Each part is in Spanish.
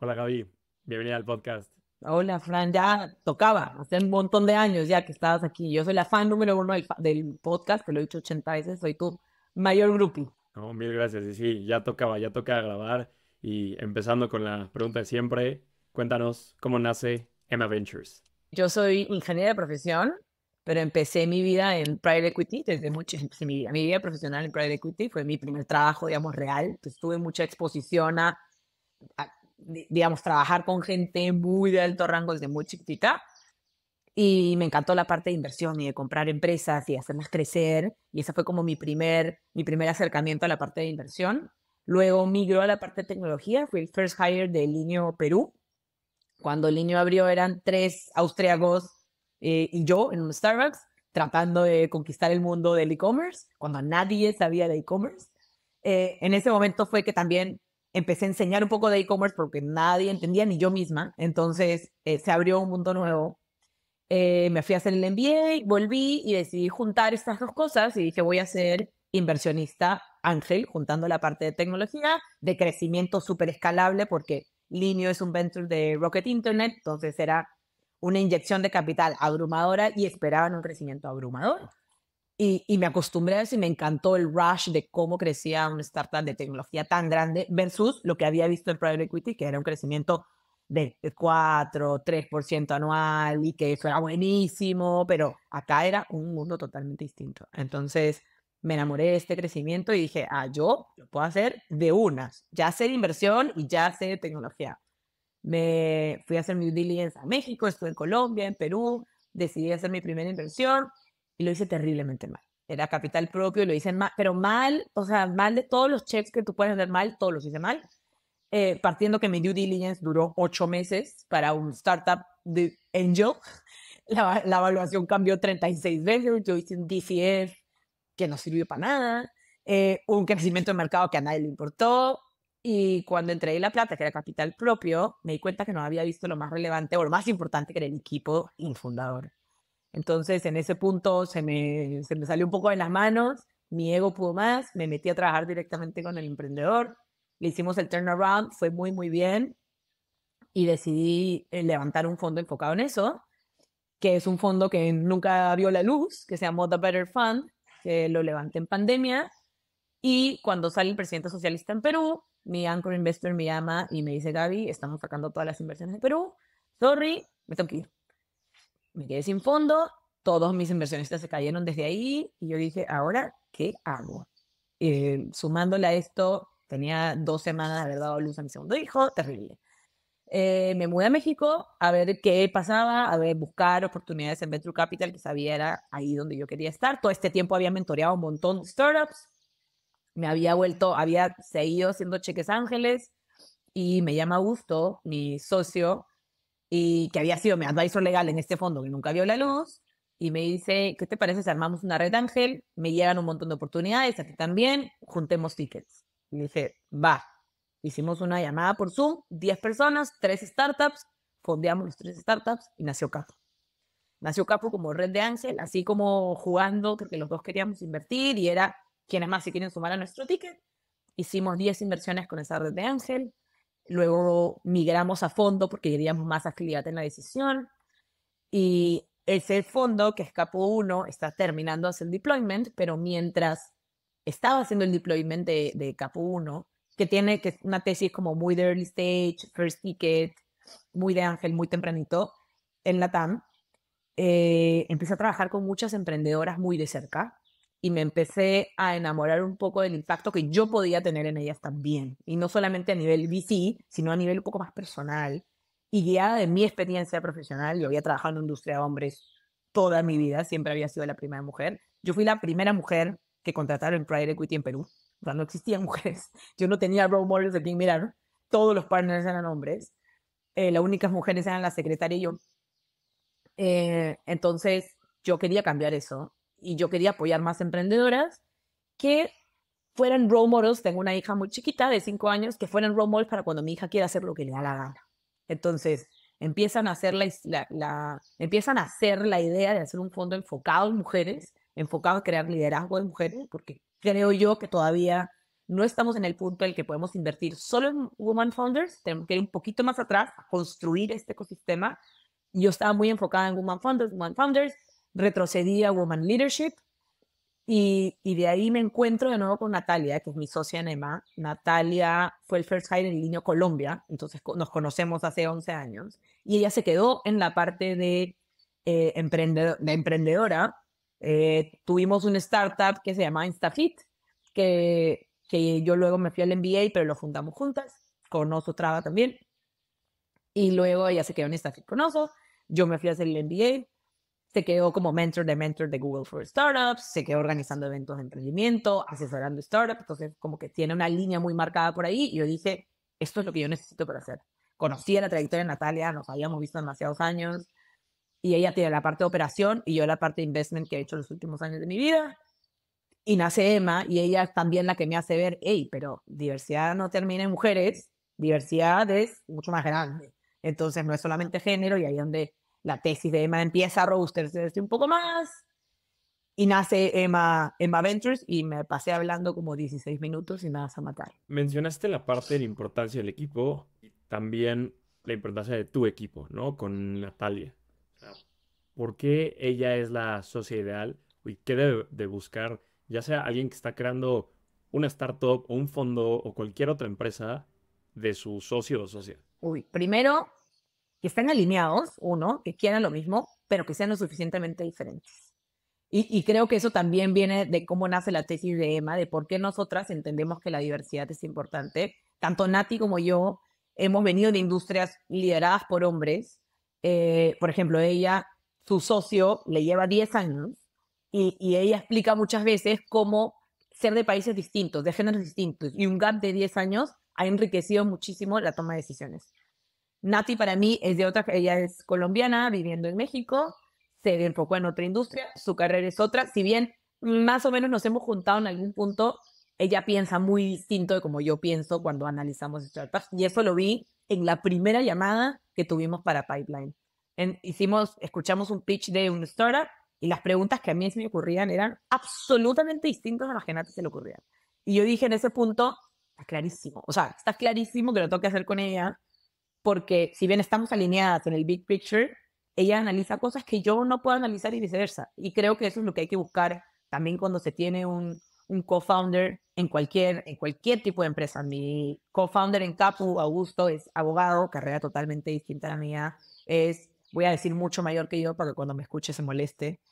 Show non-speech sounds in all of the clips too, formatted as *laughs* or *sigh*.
Hola Gaby, bienvenida al podcast. Hola Fran, ya tocaba, hace un montón de años ya que estabas aquí. Yo soy la fan número uno del, podcast, te lo he dicho 80 veces, soy tu mayor grupo. No, mil gracias, Sí, sí, ya tocaba, ya tocaba grabar. Y empezando con la pregunta de siempre, cuéntanos cómo nace Emma Ventures. Yo soy ingeniera de profesión, pero empecé mi vida en private equity desde mucho. Mi, vida profesional en private equity fue mi primer trabajo, digamos, real. Estuve pues tuve mucha exposición a digamos, trabajar con gente muy de alto rango desde muy chiquitita. Y me encantó la parte de inversión y de comprar empresas y hacerlas crecer. Y ese fue como mi primer, mi primer acercamiento a la parte de inversión. Luego migró a la parte de tecnología. Fui el first hire de Linio Perú. Cuando Linio abrió eran tres austriacos eh, y yo en un Starbucks tratando de conquistar el mundo del e-commerce, cuando nadie sabía de e-commerce. Eh, en ese momento fue que también empecé a enseñar un poco de e-commerce porque nadie entendía, ni yo misma. Entonces eh, se abrió un mundo nuevo. Eh, me fui a hacer el MBA, volví y decidí juntar estas dos cosas y dije voy a ser inversionista ángel, juntando la parte de tecnología, de crecimiento súper escalable porque Linio es un venture de Rocket Internet, entonces era una inyección de capital abrumadora y esperaban un crecimiento abrumador. Y, me acostumbré a eso y me encantó el rush de cómo crecía una startup de tecnología tan grande versus lo que había visto en private equity, que era un crecimiento de 4, 3% anual y que eso era buenísimo, pero acá era un mundo totalmente distinto. Entonces me enamoré de este crecimiento y dije, ah, yo lo puedo hacer de unas, ya sé de inversión y ya sé de tecnología. Me fui a hacer mi diligence a México, estuve en Colombia, en Perú, decidí hacer mi primera inversión y lo hice terriblemente mal. Era capital propio y lo hice mal, pero mal, o sea, mal de todos los cheques que tú puedes hacer mal, todos los hice mal. Eh, partiendo que mi due diligence duró ocho meses para un startup de Angel, *laughs* la, la evaluación cambió 36 veces, yo hice un DCF que no sirvió para nada, eh, un crecimiento de mercado que a nadie le importó, y cuando entregué la plata, que era capital propio, me di cuenta que no había visto lo más relevante o lo más importante que era el equipo infundador. Entonces, en ese punto se me, salió un poco de las manos, mi ego pudo más, me metí a trabajar directamente con el emprendedor, le hicimos el turnaround, fue muy, muy bien y decidí eh, levantar un fondo enfocado en eso, que es un fondo que nunca vio la luz, que se llamó The Better Fund, que lo levanté en pandemia y cuando sale el presidente socialista en Perú, mi anchor investor me llama y me dice, Gaby, estamos sacando todas las inversiones de Perú, sorry, me tengo que ir me quedé sin fondo, todos mis inversionistas se cayeron desde ahí y yo dije, ahora, ¿qué hago? Eh, sumándole a esto, tenía dos semanas de haber dado luz a mi segundo hijo, terrible. Eh, me mudé a México a ver qué pasaba, a ver, buscar oportunidades en Venture Capital, que sabía era ahí donde yo quería estar. Todo este tiempo había mentoreado un montón de startups, me había vuelto, había seguido haciendo cheques ángeles y me llama Augusto, mi socio, y que había sido mi advisor legal en este fondo que nunca vio la luz, y me dice, ¿qué te parece si armamos una red ángel? Me llegan un montón de oportunidades, a ti también, juntemos tickets. Y dice, va. Hicimos una llamada por Zoom, 10 personas, 3 startups, fondeamos los 3 startups y nació Capo. Nació Capo como red de ángel, así como jugando, que los dos queríamos invertir y era quiénes más se quieren sumar a nuestro ticket. Hicimos 10 inversiones con esa red de ángel, Luego migramos a fondo porque queríamos más agilidad en la decisión. Y ese fondo, que es Capo 1, está terminando hacer el deployment, pero mientras estaba haciendo el deployment de, Capo 1, que tiene que una tesis como muy de early stage, first ticket, muy de ángel, muy tempranito, en la TAM, eh, empecé a trabajar con muchas emprendedoras muy de cerca y me empecé a enamorar un poco del impacto que yo podía tener en ellas también. Y no solamente a nivel VC, sino a nivel un poco más personal. Y guiada de mi experiencia profesional, yo había trabajado en industria de hombres toda mi vida, siempre había sido la primera mujer. Yo fui la primera mujer que contrataron en Private Equity en Perú. O sea, no existían *laughs* mujeres. Yo no tenía role models de quien mirar. Todos los partners eran hombres. Eh, las únicas mujeres eran la secretaria y yo. Eh, entonces, yo quería cambiar eso y yo quería apoyar más emprendedoras que fueran role models. Tengo una hija muy chiquita de 5 años que fueran role models para cuando mi hija quiera hacer lo que le da la gana. Entonces, empiezan a hacer la, la, empiezan a hacer la idea de hacer un fondo enfocado en mujeres, enfocado a crear liderazgo de mujeres, porque creo yo que todavía no estamos en el punto en el que podemos invertir solo en woman founders, tenemos que ir un poquito más atrás, a construir este ecosistema. Yo estaba muy enfocada en woman founders, woman founders, retrocedí a Woman Leadership y, y, de ahí me encuentro de nuevo con Natalia, que es mi socia en EMA. Natalia fue el first hire en niño Colombia, entonces nos conocemos hace 11 años y ella se quedó en la parte de, eh, emprendedora. Eh, tuvimos una startup que se llama InstaFit, que, que yo luego me fui al MBA, pero lo fundamos juntas, con Oso Traba también. Y luego ella se quedó en InstaFit con Oso, yo me fui a hacer el MBA se quedó como mentor de mentor de Google for Startups, se quedó organizando eventos de emprendimiento, asesorando startups, entonces como que tiene una línea muy marcada por ahí y yo dije, esto es lo que yo necesito para hacer. a la trayectoria de Natalia, nos habíamos visto demasiados años y ella tiene la parte de operación y yo la parte de investment que he hecho los últimos años de mi vida. Y nace Emma y ella es también la que me hace ver, hey, pero diversidad no termina en mujeres, diversidad es mucho más grande. Entonces no es solamente género y ahí donde la tesis de Emma empieza a desde un poco más y nace Emma, Emma Ventures y me pasé hablando como 16 minutos y me vas a matar. Mencionaste la parte de la importancia del equipo y también la importancia de tu equipo, ¿no? Con Natalia. ¿Por qué ella es la socia ideal y qué debe de buscar, ya sea alguien que está creando una startup o un fondo o cualquier otra empresa de su socio o socia? Uy, primero que estén alineados, uno, que quieran lo mismo, pero que sean lo suficientemente diferentes. Y, creo que eso también viene de cómo nace la tesis de Emma, de por qué nosotras entendemos que la diversidad es importante. Tanto Nati como yo hemos venido de industrias lideradas por hombres. Eh, por ejemplo, ella, su socio, le lleva 10 años y, y ella explica muchas veces cómo ser de países distintos, de géneros distintos y un gap de 10 años ha enriquecido muchísimo la toma de decisiones. Nati para mí es de otra, ella es colombiana, viviendo en México, se enfocó en otra industria, su carrera es otra, si bien más o menos nos hemos juntado en algún punto, ella piensa muy distinto de como yo pienso cuando analizamos startups y eso lo vi en la primera llamada que tuvimos para Pipeline. hicimos, escuchamos un pitch de un startup y las preguntas que a mí se me ocurrían eran absolutamente distintas a las que a Nati se le ocurrían. Y yo dije en ese punto, está clarísimo, o sea, está clarísimo que lo tengo que hacer con ella porque si bien estamos alineadas en el big picture, ella analiza cosas que yo no puedo analizar y viceversa. Y creo que eso es lo que hay que buscar también cuando se tiene un, un co-founder en cualquier, en cualquier tipo de empresa. Mi co-founder en Capu, Augusto, es abogado, carrera totalmente distinta a la mía. Es, voy a decir, mucho mayor que yo para que cuando me escuche se moleste.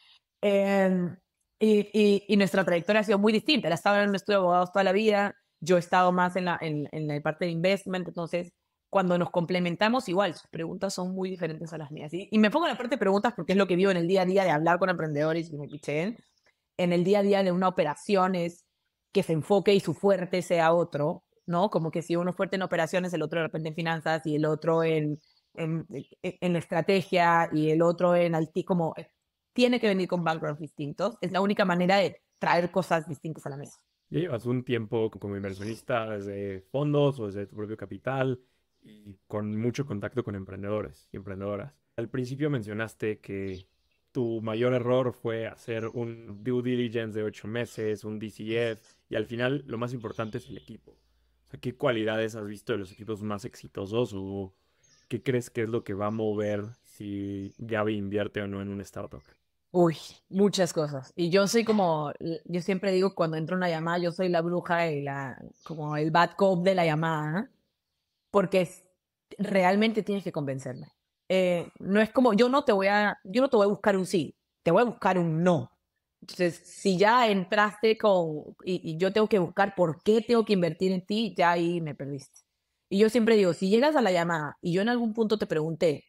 Em, y, nuestra trayectoria ha sido muy distinta. Él ha estado en un estudio de abogados toda la vida. Yo he estado más en la, en, en la parte de investment. Entonces, cuando nos complementamos, igual, sus preguntas son muy diferentes a las mías. Y, me pongo en la parte preguntas porque es lo que vivo en el día a día de hablar con emprendedores y me piché En el día a día de una operación es que se enfoque y su fuerte sea otro, ¿no? Como que si uno es fuerte en operaciones, el otro de repente en finanzas y el otro en, en, e, estrategia y el otro en alti, como eh, tiene que venir con backgrounds distintos. Es la única manera de traer cosas distintas a la mesa. Llevas un tiempo como inversionista desde fondos o desde tu propio capital y con mucho contacto con emprendedores y emprendedoras. Al principio mencionaste que tu mayor error fue hacer un due diligence de ocho meses, un DCF, y al final lo más importante es el equipo. ¿qué cualidades has visto de los equipos más exitosos o qué crees que es lo que va a mover si Gaby invierte o no en un startup? Uy, muchas cosas. Y yo soy como, yo siempre digo cuando entro una llamada, yo soy la bruja y la, como el bad cop de la llamada. ¿eh? porque realmente tienes que convencerme. Eh, no es como, yo no te voy a, yo no te voy a buscar un sí, te voy a buscar un no. Entonces, si ya entraste con, y, yo tengo que buscar por qué tengo que invertir en ti, ya ahí me perdiste. Y yo siempre digo, si llegas a la llamada y yo en algún punto te pregunté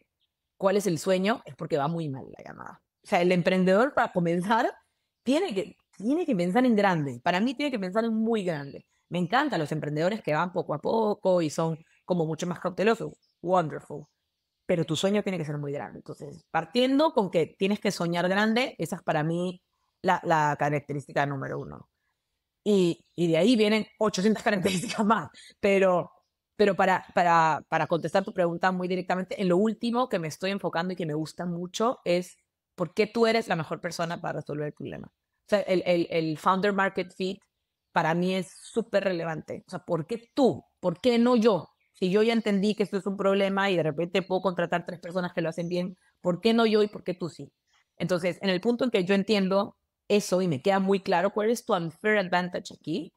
cuál es el sueño, es porque va muy mal la llamada. O sea, el emprendedor para comenzar tiene que, tiene que pensar en grande. Para mí tiene que pensar en muy grande. Me encantan los emprendedores que van poco a poco y son como mucho más cauteloso. Wonderful. Pero tu sueño tiene que ser muy grande. Entonces, partiendo con que tienes que soñar grande, esa es para mí la, característica número uno. Y, de ahí vienen 800 *laughs* características más. Pero, pero para, para, para contestar tu pregunta muy directamente, en lo último que me estoy enfocando y que me gusta mucho es por qué tú eres la mejor persona para resolver el problema. O sea, el, el, el founder market fit para mí es súper relevante. O sea, ¿por qué tú? ¿Por qué no yo? Si yo ya entendí que esto es un problema y de repente puedo contratar tres personas que lo hacen bien, ¿por qué no yo y por qué tú sí? Entonces, en el punto en que yo entiendo eso y me queda muy claro cuál es tu unfair advantage aquí,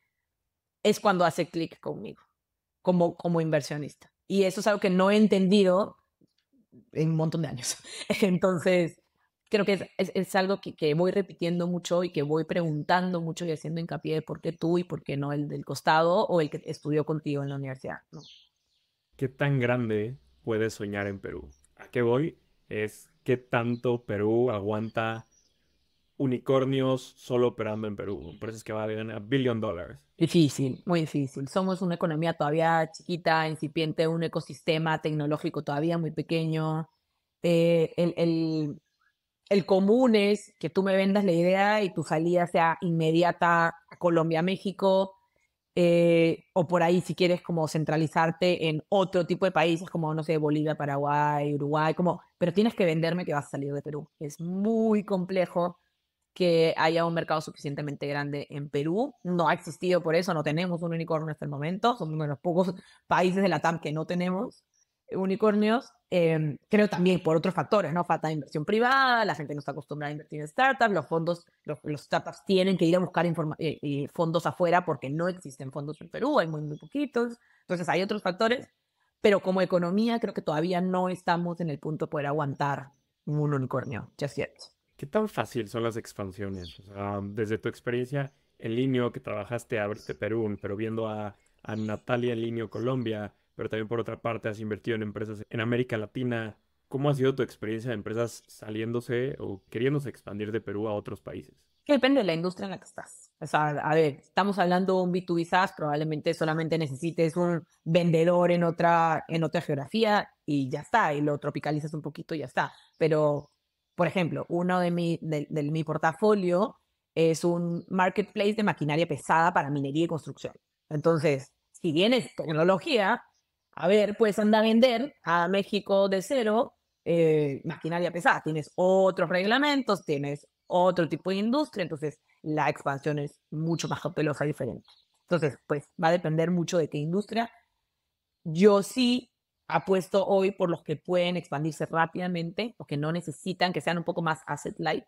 es cuando hace clic conmigo como, como inversionista. Y eso es algo que no he entendido en un montón de años. *laughs* Entonces, creo que es, algo que, que, voy repitiendo mucho y que voy preguntando mucho y haciendo hincapié de por qué tú y por qué no el del costado o el que estudió contigo en la universidad. ¿no? qué tan grande puedes soñar en Perú. ¿A qué voy? Es qué tanto Perú aguanta unicornios solo operando en Perú. Por eso es que valen a billion dólares. Difícil, muy difícil. Somos una economía todavía chiquita, incipiente, un ecosistema tecnológico todavía muy pequeño. Eh, el común es que tú me vendas la idea y tu salida sea inmediata a Colombia, México, eh, o por ahí si quieres como centralizarte en otro tipo de países como, no sé, Bolivia, Paraguay, Uruguay, como, pero tienes que venderme que vas a salir de Perú. Es muy complejo que haya un mercado suficientemente grande en Perú. No ha existido por eso, no tenemos un unicornio hasta el momento, somos uno los pocos países de la TAM que no tenemos unicornios, em, creo también por otros factores, ¿no? Falta de inversión privada, la gente no está acostumbrada a invertir en startups, los fondos, los, startups tienen que ir a buscar eh, eh, fondos afuera porque no existen fondos en Perú, hay muy, muy poquitos, entonces hay otros factores, pero como economía creo que todavía no estamos en el punto de poder aguantar un unicornio, es cierto. ¿Qué tan fácil son las expansiones? desde tu experiencia en línea que trabajaste a Verte Perú, pero viendo a, Natalia en línea Colombia, pero también por otra parte has invertido en empresas en América Latina. ¿Cómo ha sido tu experiencia de empresas saliéndose o queriéndose expandir de Perú a otros países? Depende de la industria en la que estás. a ver, estamos hablando de un B2B SaaS, probablemente solamente necesites un vendedor en otra, en otra geografía y ya está, y lo tropicalizas un poquito y ya está. Pero, por ejemplo, uno de mi, mi portafolio es un marketplace de maquinaria pesada para minería y construcción. Entonces, si es tecnología, a ver, pues anda a vender a México de cero eh, maquinaria pesada. Tienes otros reglamentos, tienes otro tipo de industria, entonces la expansión es mucho más cautelosa y diferente. Entonces, pues va a depender mucho de qué industria. Yo sí apuesto hoy por los que pueden expandirse rápidamente, los que no necesitan, que sean un poco más asset light.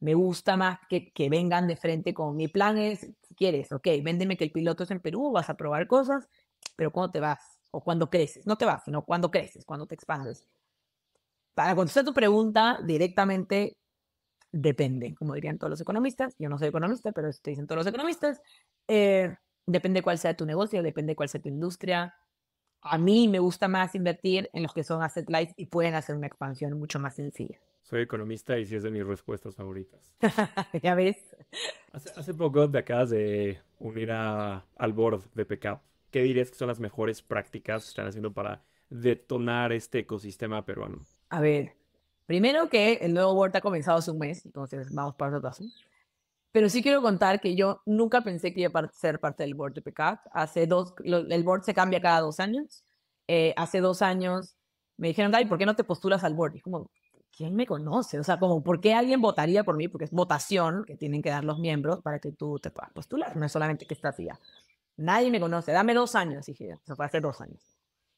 Me gusta más que, vengan de frente con mi plan es, si quieres, ok, véndeme que el piloto es en Perú, vas a probar cosas, pero ¿cómo te vas? o cuando creces, no te vas, sino cuando creces, cuando te expandes. Para contestar tu pregunta directamente, depende, como dirían todos los economistas, yo no soy economista, pero te dicen todos los economistas, eh, depende cuál sea tu negocio, depende cuál sea tu industria. A mí me gusta más invertir en los que son asset light y pueden hacer una expansión mucho más sencilla. Soy economista y si es de mis respuestas favoritas. *laughs* ya ves. Hace, poco te acabas de unir al board de PECAP. ¿qué dirías que son las mejores prácticas que están haciendo para detonar este ecosistema peruano? A ver, primero que el nuevo board ha comenzado hace un mes, entonces vamos para otra paso. Pero sí quiero contar que yo nunca pensé que iba a ser parte del board de PK. Hace dos, el board se cambia cada dos años. Eh, hace dos años me dijeron, Dai, ¿por qué no te postulas al board? Y como, ¿quién me conoce? O sea, como, ¿por qué alguien votaría por mí? Porque es votación que tienen que dar los miembros para que tú te puedas postular. No es solamente que estás ya. Nadie me conoce, dame dos años, dije o sea, hace dos años.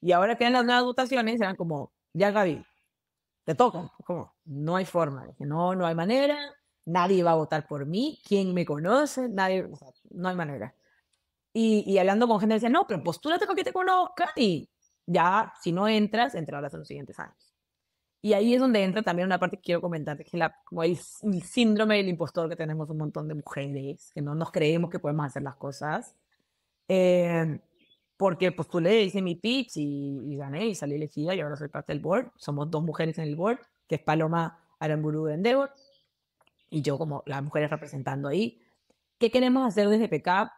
Y ahora que las nuevas votaciones, eran como, ya Gaby, te toca, Como, no hay forma, dije, no, no hay manera, nadie va a votar por mí, ¿quién me conoce? Nadie, no hay manera. Y, hablando con gente, decía, no, pero postúrate con que te conozca y ya, si no entras, entrarás en los siguientes años. Y ahí es donde entra también una parte que quiero comentarte, que la, el síndrome del impostor que tenemos un montón de mujeres, que no nos creemos que podemos hacer las cosas eh, porque postulé, pues, hice mi pitch y, gané y salí elegida y ahora soy parte del board. Somos dos mujeres en el board, que es Paloma Aramburu de Endeavor y yo como las mujeres representando ahí. ¿Qué queremos hacer desde PECAP?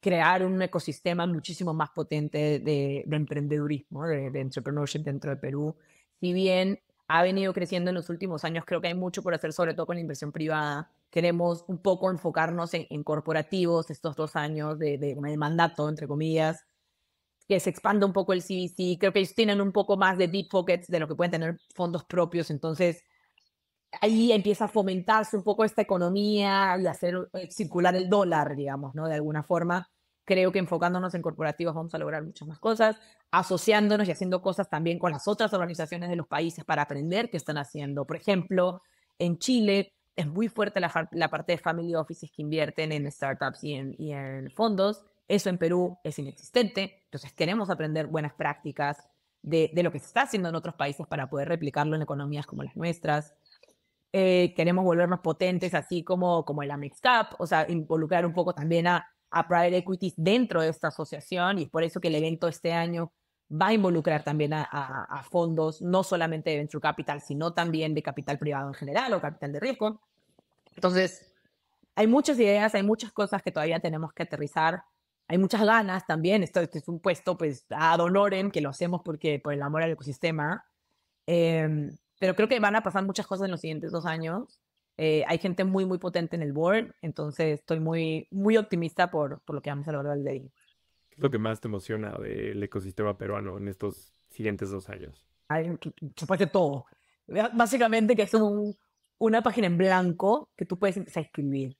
Crear un ecosistema muchísimo más potente de, emprendedurismo, de entrepreneurship dentro de Perú. Si bien ha venido creciendo en los últimos años, creo que hay mucho por hacer, sobre todo con la inversión privada queremos un poco enfocarnos en, corporativos estos dos años de, de, mandato, entre comillas, que se expanda un poco el CBC. Creo que ellos tienen un poco más de deep pockets de lo que pueden tener fondos propios. Entonces, ahí empieza a fomentarse un poco esta economía y hacer eh, circular el dólar, digamos, ¿no? De alguna forma. Creo que enfocándonos en corporativos vamos a lograr muchas más cosas, asociándonos y haciendo cosas también con las otras organizaciones de los países para aprender qué están haciendo. Por ejemplo, en Chile es muy fuerte la, parte de family offices que invierten en startups y en, fondos. Eso en Perú es inexistente. Entonces queremos aprender buenas prácticas de, lo que se está haciendo en otros países para poder replicarlo en economías como las nuestras. Eh, queremos volvernos potentes, así como, como el Amex cup, o sea, involucrar un poco también a, a private equities dentro de esta asociación y es por eso que el evento este año va a involucrar también a, fondos, no solamente de venture capital, sino también de capital privado en general o capital de riesgo. Entonces, hay muchas ideas, hay muchas cosas que todavía tenemos que aterrizar. Hay muchas ganas también. Esto, este es un puesto, pues, ad honorem, que lo hacemos porque por el amor al ecosistema. Em, pero creo que van a pasar muchas cosas en los siguientes dos años. Eh, hay gente muy, muy potente en el board. Entonces, estoy muy, muy optimista por, por lo que vamos a lograr el día ¿Qué es lo que más te emociona del ecosistema peruano en estos siguientes dos años? que todo. Básicamente que es un, una página en blanco que tú puedes empezar a escribir.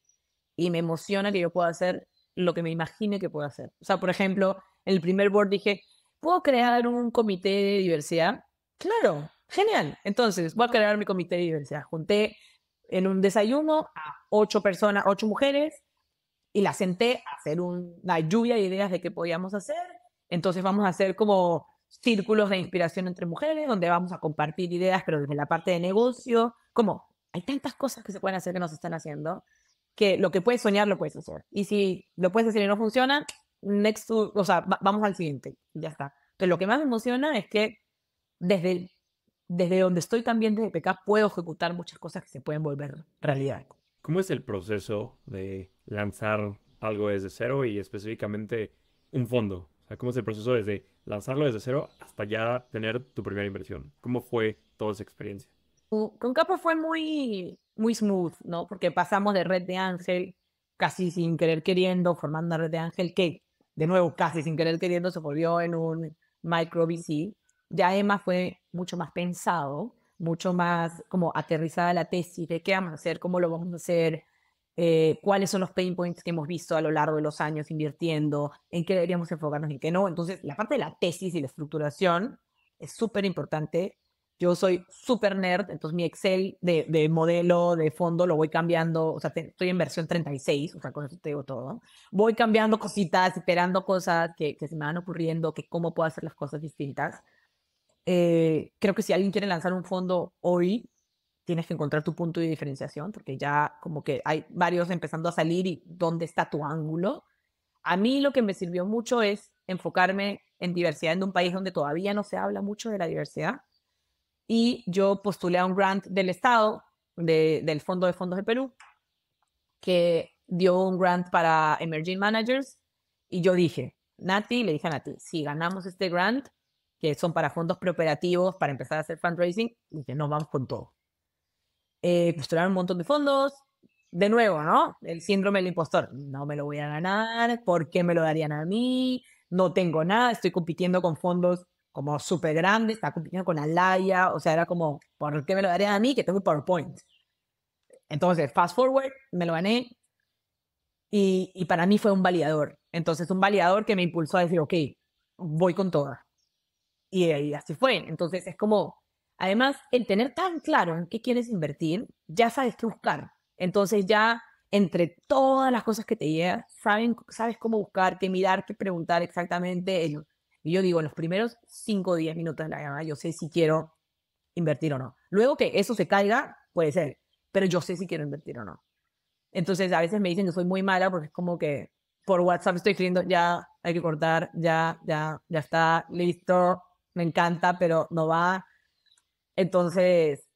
Y me emociona que yo pueda hacer lo que me imagine que pueda hacer. O sea, por ejemplo, en el primer board dije, ¿puedo crear un comité de diversidad? Claro, genial. Entonces, voy a crear mi comité de diversidad. Junté en un desayuno a ocho personas, ocho mujeres, y la senté a hacer una lluvia de ideas de qué podíamos hacer. Entonces vamos a hacer como círculos de inspiración entre mujeres, donde vamos a compartir ideas, pero desde la parte de negocio, como hay tantas cosas que se pueden hacer que nos están haciendo, que lo que puedes soñar lo puedes hacer. Y si lo puedes hacer y no funciona, next o sea, vamos al siguiente, ya está. Entonces lo que más me emociona es que desde, desde donde estoy también desde PK puedo ejecutar muchas cosas que se pueden volver realidad. ¿Cómo es el proceso de lanzar algo desde cero y específicamente un fondo? ¿cómo es el proceso desde lanzarlo desde cero hasta ya tener tu primera inversión? ¿Cómo fue toda esa experiencia? Uh, con Capo fue muy, muy smooth, ¿no? Porque pasamos de Red de Ángel casi sin querer queriendo, formando Red de Ángel, que de nuevo casi sin querer queriendo se volvió en un micro VC. Ya Emma fue mucho más pensado mucho más como aterrizada la tesis de qué vamos a hacer, cómo lo vamos a hacer, eh, cuáles son los pain points que hemos visto a lo largo de los años invirtiendo, en qué deberíamos enfocarnos y en qué no. Entonces, la parte de la tesis y la estructuración es súper importante. Yo soy súper nerd, entonces mi Excel de, modelo, de fondo, lo voy cambiando. O sea, estoy en versión 36, o sea, con eso te digo todo. Voy cambiando cositas, esperando cosas que, que se me van ocurriendo, que cómo puedo hacer las cosas distintas. Eh, creo que si alguien quiere lanzar un fondo hoy, tienes que encontrar tu punto de diferenciación, porque ya como que hay varios empezando a salir y dónde está tu ángulo. A mí lo que me sirvió mucho es enfocarme en diversidad en un país donde todavía no se habla mucho de la diversidad. Y yo postulé a un grant del Estado, de, del Fondo de Fondos de Perú, que dio un grant para Emerging Managers. Y yo dije, Nati, le dije a Nati, si ganamos este grant, que son para fondos preoperativos, para empezar a hacer fundraising, y que nos vamos con todo. Eh, un montón de fondos, de nuevo, ¿no? El síndrome del impostor, no me lo voy a ganar, ¿por qué me lo darían a mí? No tengo nada, estoy compitiendo con fondos como súper grandes, estaba compitiendo con Alaya, o sea, era como, ¿por qué me lo darían a mí que tengo el PowerPoint? Entonces, fast forward, me lo gané, y, y, para mí fue un validador. Entonces, un validador que me impulsó a decir, ok, voy con todo. Y, así fue. Entonces es como, además, el tener tan claro en qué quieres invertir, ya sabes qué buscar. Entonces ya entre todas las cosas que te llegan, saben, sabes cómo buscar, qué mirar, qué preguntar exactamente. Y yo digo, en los primeros 5 o 10 minutos de la llamada, yo sé si quiero invertir o no. Luego que eso se caiga, puede ser, pero yo sé si quiero invertir o no. Entonces, a veces me dicen yo soy muy mala porque es como que por WhatsApp estoy escribiendo, ya hay que cortar, ya, ya, ya está, listo, me encanta, pero no va. Entonces,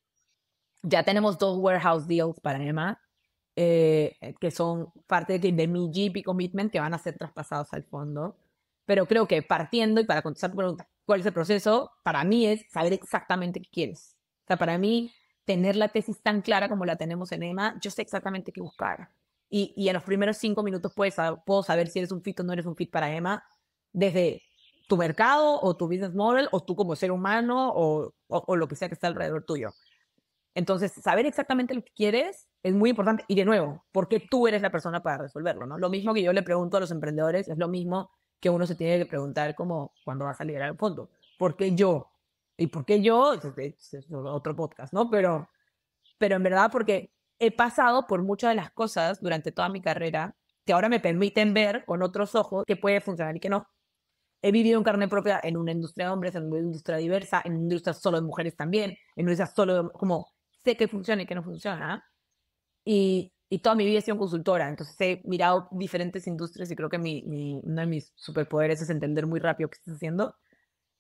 ya tenemos dos warehouse deals para Emma, eh, eh, que son parte de, mi mi GP commitment que van a ser traspasados al fondo. Pero creo que partiendo y para contestar tu pregunta, ¿cuál es el proceso? Para mí es saber exactamente qué quieres. O sea, para mí, tener la tesis tan clara como la tenemos en Emma, yo sé exactamente qué buscar. Y, en los primeros cinco minutos puedo saber si eres un fit o no eres un fit para Emma, desde tu mercado o tu business model o tú como ser humano o, lo que sea que está alrededor tuyo. Entonces, saber exactamente lo que quieres es muy importante. Y de nuevo, porque tú eres la persona para resolverlo, ¿no? Lo mismo que yo le pregunto a los emprendedores es lo mismo que uno se tiene que preguntar como cuando vas a liderar el fondo. ¿Por qué yo? ¿Y por qué yo? Es, otro podcast, ¿no? Pero, pero en verdad porque he pasado por muchas de las cosas durante toda mi carrera que ahora me permiten ver con otros ojos que puede funcionar y que no he vivido en carne propia en una industria de hombres, en una industria diversa, en una industria solo de mujeres también, en una industria solo de, como sé que funciona y que no funciona. Y, toda mi vida he sido consultora, entonces he mirado diferentes industrias y creo que mi, uno de mis superpoderes es entender muy rápido qué estás haciendo.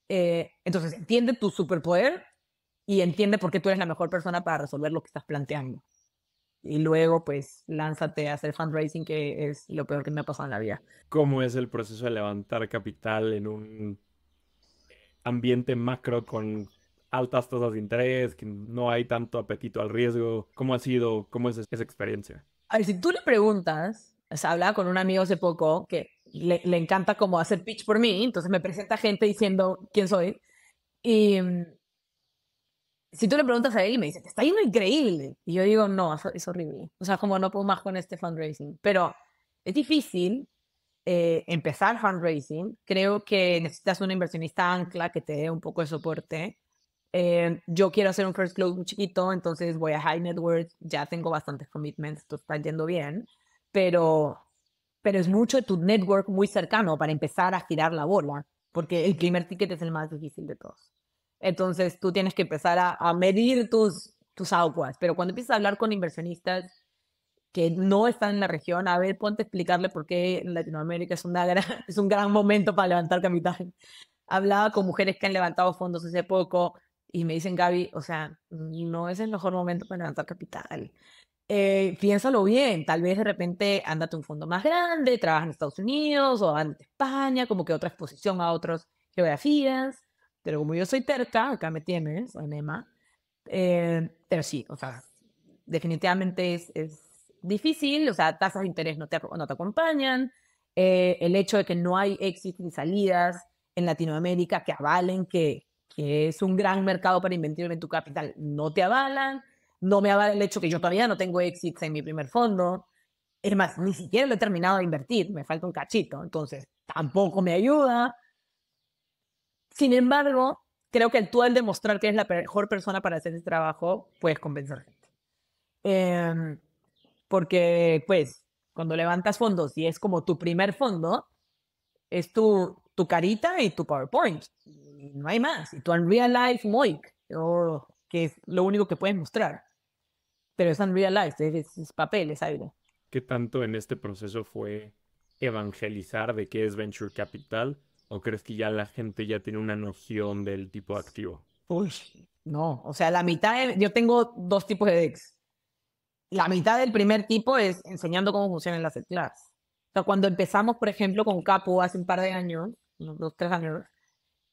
Eh, entonces entiende tu superpoder y entiende por qué tú eres la mejor persona para resolver lo que estás planteando y luego pues lánzate a hacer fundraising, que es lo peor que me ha pasado en la vida. ¿Cómo es el proceso de levantar capital en un ambiente macro con altas tasas de interés, que no hay tanto apetito al riesgo? ¿Cómo ha sido, cómo es esa experiencia? A ver, si tú le preguntas, o sea, con un amigo hace poco que le, le encanta como hacer pitch por mí, entonces me presenta gente diciendo quién soy. Y mm, si tú le preguntas a él me dice, te está yendo increíble. Y yo digo, no, es horrible. O sea, como no puedo más con este fundraising. Pero es difícil eh, empezar fundraising. Creo que necesitas una inversionista ancla que te dé un poco de soporte. Eh, yo quiero hacer un first close muy chiquito, entonces voy a High network Ya tengo bastantes commitments, esto está yendo bien. Pero, pero es mucho tu network muy cercano para empezar a girar la bola, porque el primer ticket es el más difícil de todos. Entonces tú tienes que empezar a, medir tus, tus aguas. Pero cuando empiezas a hablar con inversionistas que no están en la región, a ver, ponte a explicarle por qué Latinoamérica es, una *laughs* es un gran momento para levantar capital. Hablaba con mujeres que han levantado fondos hace poco y me dicen, Gaby, o sea, no es el mejor momento para levantar capital. Eh, piénsalo bien, tal vez de repente andate un fondo más grande, trabaja en Estados Unidos o andate a España, como que otra exposición a otras geografías. Pero como yo soy terca, acá me tienes, Anema. Eh, pero sí, o sea, definitivamente es, es, difícil, o sea, tasas de interés no te, no te acompañan, eh, el hecho de que no hay exits ni salidas en Latinoamérica que avalen que, que es un gran mercado para invertir en tu capital, no te avalan, no me avala el hecho que yo todavía no tengo exits en mi primer fondo, es más, ni siquiera lo he terminado de invertir, me falta un cachito, entonces tampoco me ayuda, sin embargo, creo que tú al demostrar que eres la mejor persona para hacer ese trabajo, puedes convencer gente. Em, porque, pues, cuando levantas fondos y es como tu primer fondo, es tu, tu carita y tu PowerPoint. no hay más. Y tu Unreal Life Moic, que es lo único que puedes mostrar. Pero es Unreal Life, es, papeles, papel, es aire. ¿Qué tanto en este proceso fue evangelizar de qué es Venture Capital? ¿O crees que ya la gente ya tiene una noción del tipo activo? Uy, no. O sea, la mitad, yo tengo dos tipos de decks. La mitad del primer tipo es enseñando cómo funcionan las clases. O sea, cuando empezamos, por ejemplo, con Capo hace un par de años, unos dos, tres años,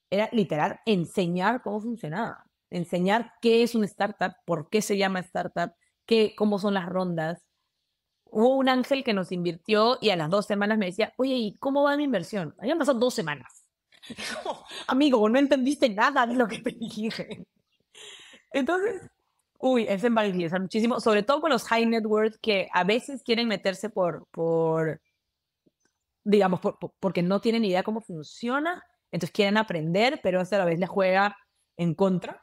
era literal enseñar cómo funcionaba. Enseñar qué es un startup, por qué se llama startup, qué, cómo son las rondas, hubo un ángel que nos invirtió y a las dos semanas me decía, oye, ¿y cómo va mi inversión? Habían pasado dos semanas. *laughs* amigo, no entendiste nada de lo que te dije. Entonces, uy, es embarazar muchísimo, sobre todo con los high net worth que a veces quieren meterse por, por digamos, porque no tienen idea cómo funciona, entonces quieren aprender, pero a la vez les juega en contra,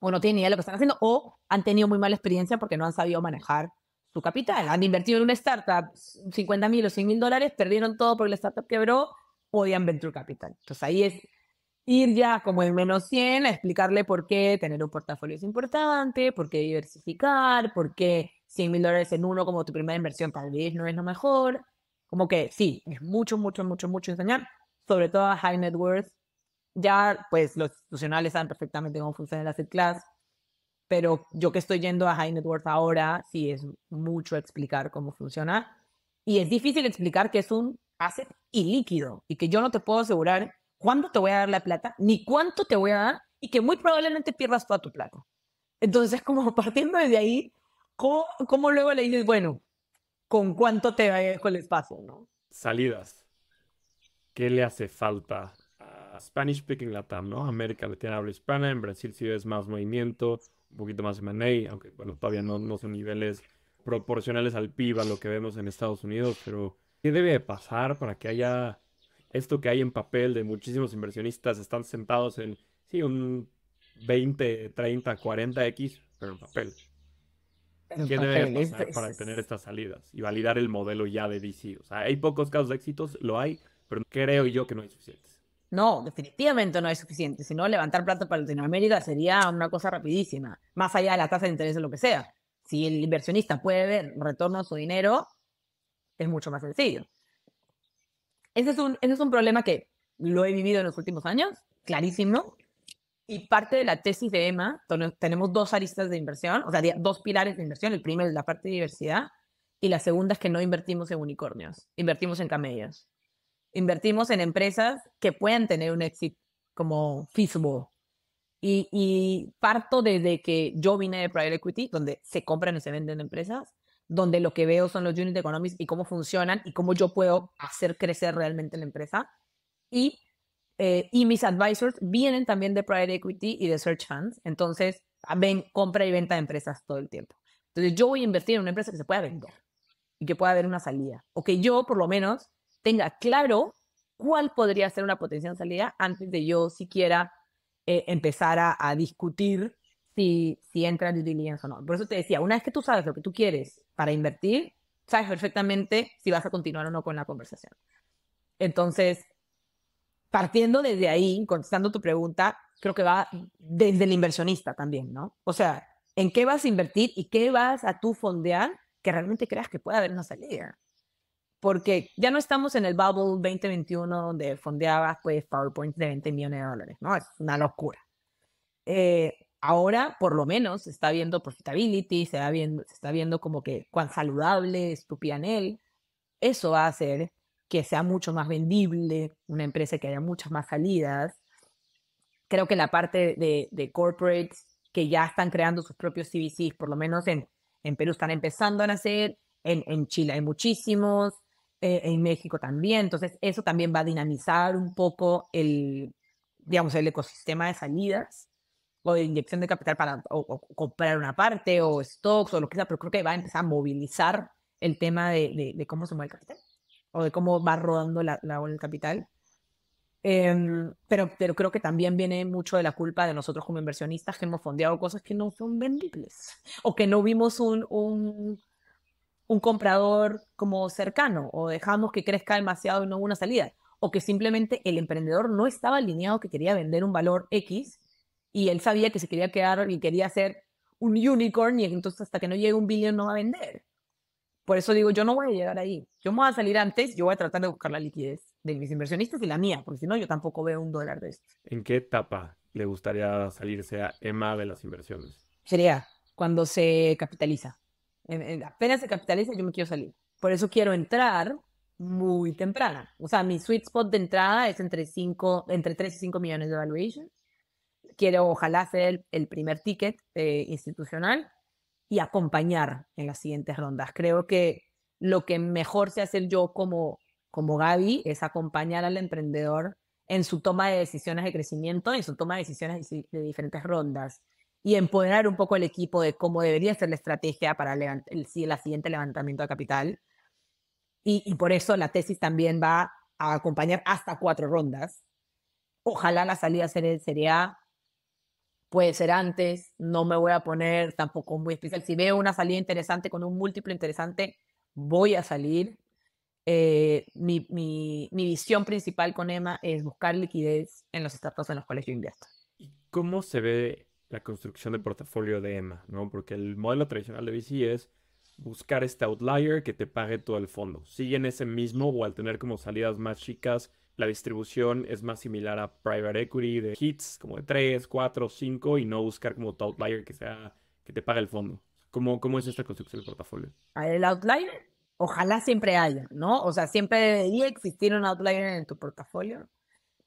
o no tienen idea de lo que están haciendo, o han tenido muy mala experiencia porque no han sabido manejar capital. Han invertido en una startup 50 mil o 100 mil dólares, perdieron todo porque la startup quebró, podían venture capital. Entonces ahí es ir ya como en menos 100 a explicarle por qué tener un portafolio es importante, por qué diversificar, por qué 100 mil dólares en uno como tu primera inversión tal vez no es lo mejor. Como que sí, es mucho, mucho, mucho, mucho enseñar, sobre todo a high net worth. Ya, pues los institucionales saben perfectamente cómo funciona el asset class, pero yo que estoy yendo a High Net Worth ahora, sí es mucho explicar cómo funciona. Y es difícil explicar que es un asset ilíquido y que yo no te puedo asegurar cuándo te voy a dar la plata, ni cuánto te voy a dar, y que muy probablemente pierdas toda tu plata. Entonces, como *laughs* partiendo desde ahí, ¿cómo, luego le dices, bueno, con cuánto te dejo el espacio, no? Salidas. ¿Qué le hace falta? a Spanish speaking Latam, ¿no? América Latina habla hispana, en Brasil sí ves más movimiento, poquito más M&A, aunque bueno, todavía no, son niveles proporcionales al PIB a lo que vemos en Estados Unidos, pero ¿qué debe pasar para que haya esto que hay en papel de muchísimos inversionistas están sentados en, sí, un 20, 30, 40X, pero en papel? ¿Qué debe pasar para tener estas salidas y validar el modelo ya de DC? O sea, hay pocos casos de éxitos, lo hay, pero creo yo que no hay suficientes. No, definitivamente no es suficiente. Si no, levantar plata para Latinoamérica sería una cosa rapidísima, más allá de la tasa de interés o lo que sea. Si el inversionista puede ver retorno a su dinero, es mucho más sencillo. Ese es un, ese es un problema que lo he vivido en los últimos años, clarísimo. Y parte de la tesis de EMA, tenemos dos aristas de inversión, o sea, dos pilares de inversión. El primero es la parte de diversidad y la segunda es que no invertimos en unicornios, invertimos en camellos invertimos en empresas que puedan tener un éxito como feasible. Y, parto desde que yo vine de private equity, donde se compran y se venden empresas, donde lo que veo son los unit economics y cómo funcionan y cómo yo puedo hacer crecer realmente la empresa. Y, eh, y mis advisors vienen también de private equity y de search funds. Entonces, ah, ven compra y venta de empresas todo el tiempo. Entonces, yo voy a invertir en una empresa que se pueda vender y que pueda haber una salida. O que yo, por lo menos, tenga claro cuál podría ser una potencial salida antes de yo siquiera eh, empezar a, discutir si, si entra due diligence o no. Por eso te decía, una vez que tú sabes lo que tú quieres para invertir, sabes perfectamente si vas a continuar o no con la conversación. Entonces, partiendo desde ahí, contestando tu pregunta, creo que va desde el inversionista también, ¿no? O sea, ¿en qué vas a invertir y qué vas a tú fondear que realmente creas que pueda haber una salida? porque ya no estamos en el bubble 2021 donde fondeaba pues PowerPoint de 20 millones de dólares, ¿no? Es una locura. Eh, ahora, por lo menos, se está viendo profitability, se, viendo, se está viendo como que cuán saludable es tu P&L. Eso va a hacer que sea mucho más vendible, una empresa que haya muchas más salidas. Creo que la parte de, corporates que ya están creando sus propios CVCs, por lo menos en, en Perú están empezando a nacer, en, en Chile hay muchísimos, eh, en México también. Entonces, eso también va a dinamizar un poco el, digamos, el ecosistema de salidas o de inyección de capital para o, comprar una parte o stocks o lo que sea, pero creo que va a empezar a movilizar el tema de, de, cómo se mueve el capital o de cómo va rodando la, capital. Em, pero, pero creo que también viene mucho de la culpa de nosotros como inversionistas que hemos fondeado cosas que no son vendibles o que no vimos un, un un comprador como cercano o dejamos que crezca demasiado y no hubo una salida o que simplemente el emprendedor no estaba alineado que quería vender un valor X y él sabía que se quería quedar y quería ser un unicorn y entonces hasta que no llegue un billón no va a vender. Por eso digo, yo no voy a llegar ahí. Yo me voy a salir antes, yo voy a tratar de buscar la liquidez de mis inversionistas y la mía, porque si no, yo tampoco veo un dólar de esto. ¿En qué etapa le gustaría salirse a Emma de las inversiones? Sería cuando se capitaliza apenas se capitaliza, yo me quiero salir. Por eso quiero entrar muy temprana. O sea, mi sweet spot de entrada es entre, cinco, entre 3 y 5 millones de valuation. Quiero, ojalá, hacer el, primer ticket eh, institucional y acompañar en las siguientes rondas. Creo que lo que mejor sé hacer yo como, como Gaby es acompañar al emprendedor en su toma de decisiones de crecimiento, en su toma de decisiones de diferentes rondas y empoderar un poco al equipo de cómo debería ser la estrategia para el, el, el siguiente levantamiento de capital. Y, por eso la tesis también va a acompañar hasta cuatro rondas. Ojalá la salida sería, sería puede ser antes, no me voy a poner tampoco muy especial. Si veo una salida interesante con un múltiplo interesante, voy a salir. Eh, mi, visión principal con Emma es buscar liquidez en los startups en los cuales yo invierto. ¿Cómo se ve la construcción de portafolio de Emma, ¿no? Porque el modelo tradicional de VC es buscar este outlier que te pague todo el fondo. en ese mismo o al tener como salidas más chicas, la distribución es más similar a private equity de hits como de 3, 4, 5 y no buscar como outlier que sea que te pague el fondo. ¿Cómo, cómo es esta construcción del portafolio? El outlier, ojalá siempre haya, ¿no? O sea, siempre debería existir un outlier en tu portafolio,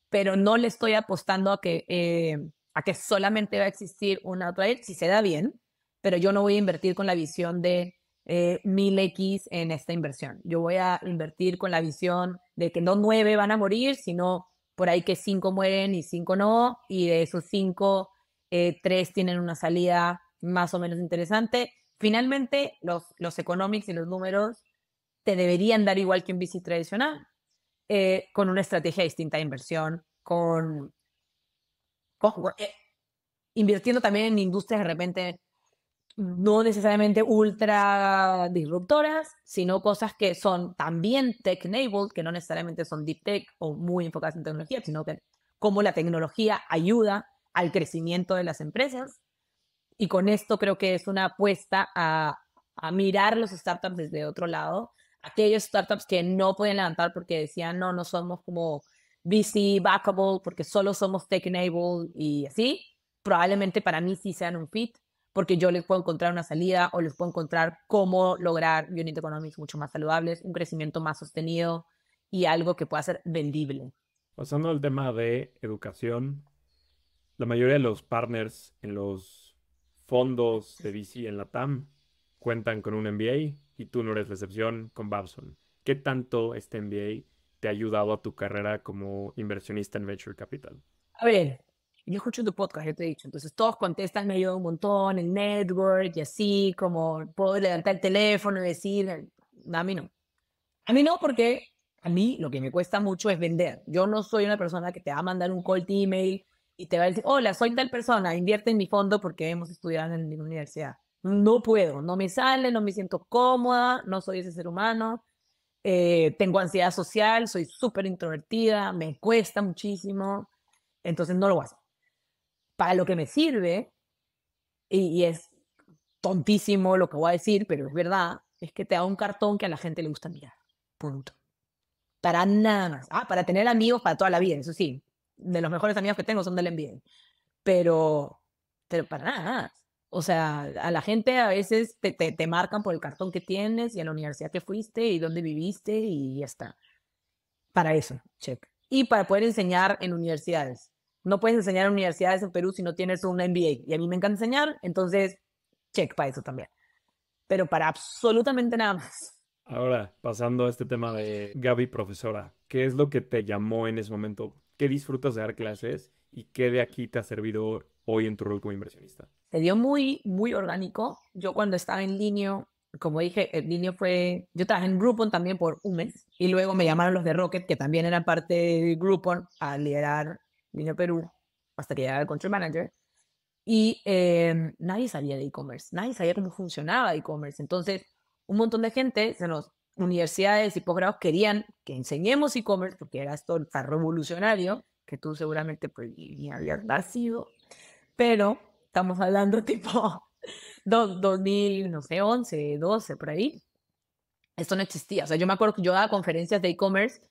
pero no le estoy apostando a que... Eh, que solamente va a existir una vez si se da bien, pero yo no voy a invertir con la visión de 1000x eh, en esta inversión. Yo voy a invertir con la visión de que no nueve van a morir, sino por ahí que cinco mueren y cinco no, y de esos cinco, eh, tres tienen una salida más o menos interesante. Finalmente, los, los economics y los números te deberían dar igual que un bici tradicional, eh, con una estrategia distinta de inversión, con eh, invirtiendo también en industrias de repente no necesariamente ultra disruptoras, sino cosas que son también tech-enabled, que no necesariamente son deep tech o muy enfocadas en tecnología, sino que cómo la tecnología ayuda al crecimiento de las empresas. Y con esto creo que es una apuesta a, a mirar los startups desde otro lado, aquellos startups que no pueden levantar porque decían, no, no somos como VC, backable, porque solo somos tech-enabled y así, probablemente para mí sí sean un fit, porque yo les puedo encontrar una salida o les puedo encontrar cómo lograr unit economics mucho más saludables, un crecimiento más sostenido y algo que pueda ser vendible. Pasando al tema de educación, la mayoría de los partners en los fondos de VC en la TAM cuentan con un MBA y tú no eres la excepción con Babson. ¿Qué tanto este MBA te ha ayudado a tu carrera como inversionista en Venture Capital? A ver, yo escucho tu podcast, ya te he dicho, entonces todos contestan, me ayuda un montón, el network y así, como puedo levantar el teléfono y decir, a mí no. A mí no porque a mí lo que me cuesta mucho es vender. Yo no soy una persona que te va a mandar un cold email y te va a decir, hola, soy tal persona, invierte en mi fondo porque hemos estudiado en la universidad. No puedo, no me sale, no me siento cómoda, no soy ese ser humano. Eh, tengo ansiedad social, soy súper introvertida, me cuesta muchísimo, entonces no lo hago Para lo que me sirve, y, es tontísimo lo que voy a decir, pero es verdad, es que te da un cartón que a la gente le gusta mirar. Punto. Para nada más. Ah, para tener amigos para toda la vida, eso sí. De los mejores amigos que tengo son del envío, Pero, pero para nada más. O sea, a la gente a veces te, te, te marcan por el cartón que tienes y a la universidad que fuiste y dónde viviste y ya está. Para eso, check. Y para poder enseñar en universidades. No puedes enseñar en universidades en Perú si no tienes un MBA. Y a mí me encanta enseñar, entonces, check para eso también. Pero para absolutamente nada más. Ahora, pasando a este tema de Gaby profesora, ¿qué es lo que te llamó en ese momento? ¿Qué disfrutas de dar clases y qué de aquí te ha servido hoy en tu rol como inversionista? Se dio muy, muy orgánico. Yo cuando estaba en línea, como dije, el fue, yo trabajé en Groupon también por un mes y luego me llamaron los de Rocket, que también eran parte de Groupon, a liderar Linio Perú hasta que llegaba el Country Manager. Y eh, nadie sabía de e-commerce, nadie sabía cómo funcionaba e-commerce. Entonces, un montón de gente en las universidades y posgrados querían que enseñemos e-commerce porque era esto tan revolucionario que tú seguramente pues, habías nacido pero estamos hablando *laughs* tipo 2000, no sé, 11, 12, por ahí. Esto no existía. O sea, yo me acuerdo que yo daba conferencias de e-commerce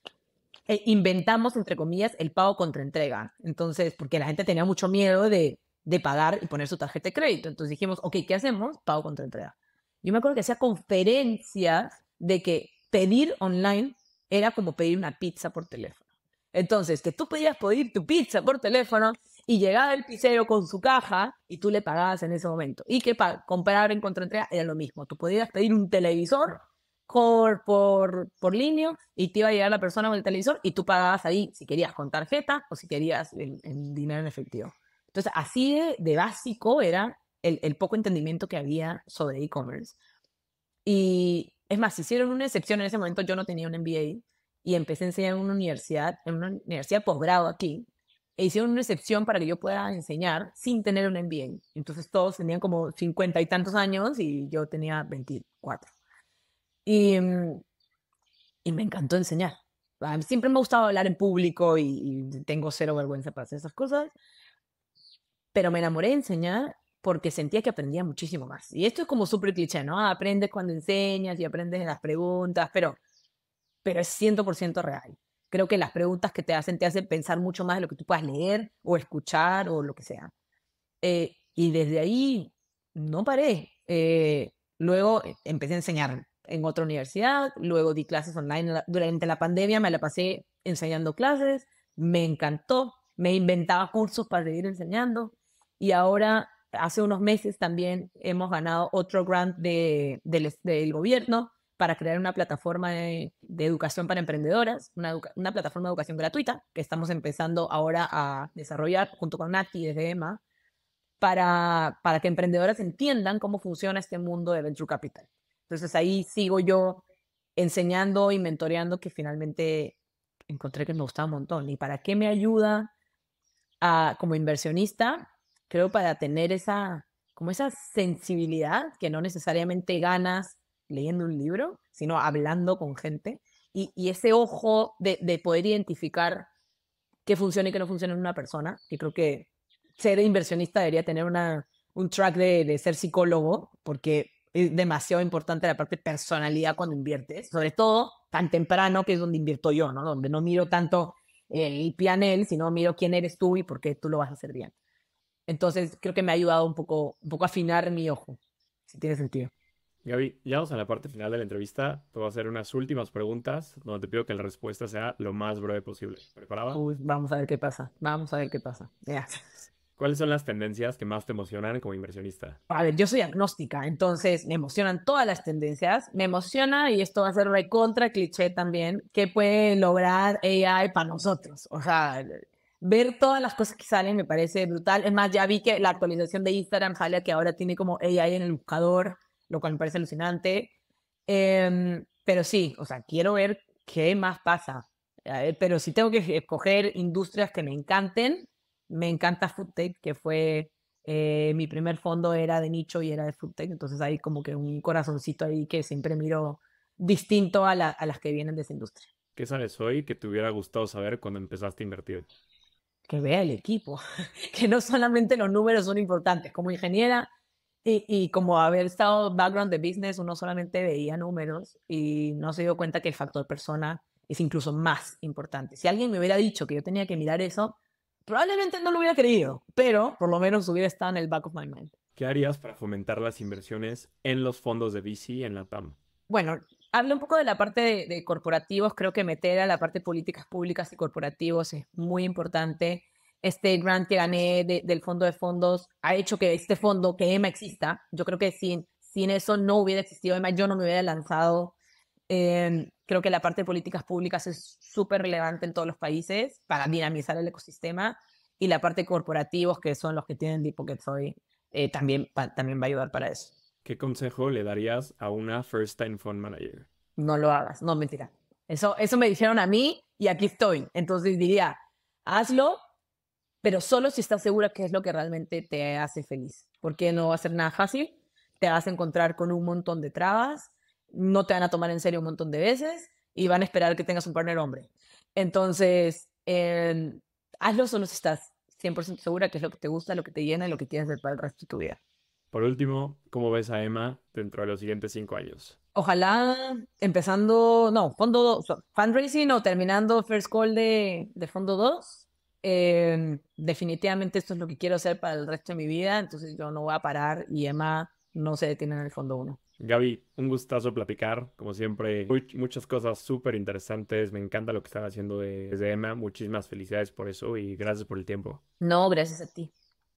e inventamos, entre comillas, el pago contra entrega. Entonces, porque la gente tenía mucho miedo de, de pagar y poner su tarjeta de crédito. Entonces dijimos, ok, ¿qué hacemos? Pago contra entrega. Yo me acuerdo que hacía conferencias de que pedir online era como pedir una pizza por teléfono. Entonces, que tú podías pedir tu pizza por teléfono y llegaba el pizzero con su caja y tú le pagabas en ese momento. Y que para comprar en contraentrega era lo mismo. Tú podías pedir un televisor por, por, línea y te iba a llegar la persona con el televisor y tú pagabas ahí si querías con tarjeta o si querías el, dinero en efectivo. Entonces, así de, básico era el, el, poco entendimiento que había sobre e-commerce. Y es más, hicieron una excepción en ese momento, yo no tenía un MBA y empecé a enseñar en una universidad, en una universidad posgrado aquí, e hicieron una excepción para que yo pueda enseñar sin tener un MBA. Entonces todos tenían como cincuenta y tantos años y yo tenía 24. Y, mm, y me encantó enseñar. Ah, siempre me ha gustado hablar en público y, tengo cero vergüenza para hacer esas cosas, pero me enamoré de enseñar porque sentía que aprendía muchísimo más. Y esto es como súper cliché, ¿no? aprendes cuando enseñas y aprendes en las preguntas, pero, pero es 100% real creo que las preguntas que te hacen te hacen pensar mucho más de lo que tú puedas leer o escuchar o lo que sea. Eh, y desde ahí no paré. Eh, luego eh, empecé a enseñar en otra universidad, luego di clases online. Durante la pandemia me la pasé enseñando clases, me encantó, me inventaba cursos para seguir enseñando y ahora hace unos meses también hemos ganado otro grant del gobierno para crear una plataforma de, educación para emprendedoras, una, plataforma de educación gratuita que estamos empezando ahora a desarrollar junto con Nati desde EMA, para, que emprendedoras entiendan cómo funciona este mundo de venture capital. Entonces ahí sigo yo enseñando y mentoreando que finalmente encontré que me gustaba un montón. ¿Y para qué me ayuda a, como inversionista? Creo para tener esa, como esa sensibilidad que no necesariamente ganas leyendo un libro, sino hablando con gente. Y, ese ojo de, poder identificar qué funciona y qué no funciona en una persona, que creo que ser inversionista debería tener una, un track de, ser psicólogo, porque es demasiado importante la parte personalidad cuando inviertes, sobre todo tan temprano que es donde invierto yo, ¿no? Donde no miro tanto eh, el pianel, sino miro quién eres tú y por qué tú lo vas a hacer bien. Entonces, creo que me ha ayudado un poco, un poco a afinar mi ojo, si tiene sentido. Gaby, ya vamos a la parte final de la entrevista. Te voy a hacer unas últimas preguntas donde te pido que la respuesta sea lo más breve posible. ¿Preparada? vamos a ver qué pasa. Vamos a ver qué pasa. ¿Cuáles son las tendencias que más te emocionan como inversionista? A ver, yo soy agnóstica, entonces me emocionan todas las tendencias. Me emociona, y esto va a ser recontra cliché también, qué puede lograr AI para nosotros. O sea, ver todas las cosas que salen me parece brutal. Es más, ya vi que la actualización de Instagram sale que ahora tiene como AI en el buscador lo cual me parece alucinante. Em, pero sí, o sea, quiero ver qué más pasa. pero si tengo que escoger industrias que me encanten, me encanta FoodTech, que fue eh, mi primer fondo era de nicho y era de FoodTech, entonces hay como que un corazoncito ahí que siempre miro distinto a, a las que vienen de esa industria. ¿Qué sabes hoy que te hubiera gustado saber cuando empezaste a invertir? Que vea el equipo, *laughs* que no solamente los números son importantes. Como ingeniera, y, como haber estado background de business, uno solamente veía números y no se dio cuenta que el factor persona es incluso más importante. Si alguien me hubiera dicho que yo tenía que mirar eso, probablemente no lo hubiera creído, pero por lo menos hubiera estado en el back of my mind. ¿Qué harías para fomentar las inversiones en los fondos de VC en la TAM? Bueno, hablo un poco de la parte de, de corporativos. Creo que meter a la parte de políticas públicas y corporativos es muy importante este grant que gané del fondo de fondos ha hecho que este fondo, que EMA exista. Yo creo que sin, sin eso no hubiera existido EMA, yo no me hubiera lanzado. Eh, creo que la parte de políticas públicas es súper relevante en todos los países para dinamizar el ecosistema y la parte corporativos, que son los que tienen Deep Pockets hoy, eh, también, también va a ayudar para eso. ¿Qué consejo le darías a una First Time Fund Manager? No lo hagas, no mentira. Eso, eso me dijeron a mí y aquí estoy. Entonces diría, hazlo, pero solo si estás segura que es lo que realmente te hace feliz, porque no va a ser nada fácil, te vas a encontrar con un montón de trabas, no te van a tomar en serio un montón de veces y van a esperar que tengas un partner hombre. Entonces, em, hazlo solo si estás 100% segura que es lo que te gusta, lo que te llena y lo que quieres ver para el resto de tu vida. Por último, ¿cómo ves a Emma dentro de los siguientes cinco años? Ojalá empezando, no, fondo fundraising o terminando First Call de, de fondo 2 Em, definitivamente esto es lo que quiero hacer para el resto de mi vida, entonces yo no voy a parar y Emma no se detiene en el fondo uno. Gaby, un gustazo platicar, como siempre, muchas cosas súper interesantes, me encanta lo que están haciendo desde Emma, muchísimas felicidades por eso y gracias por el tiempo. No, gracias a ti.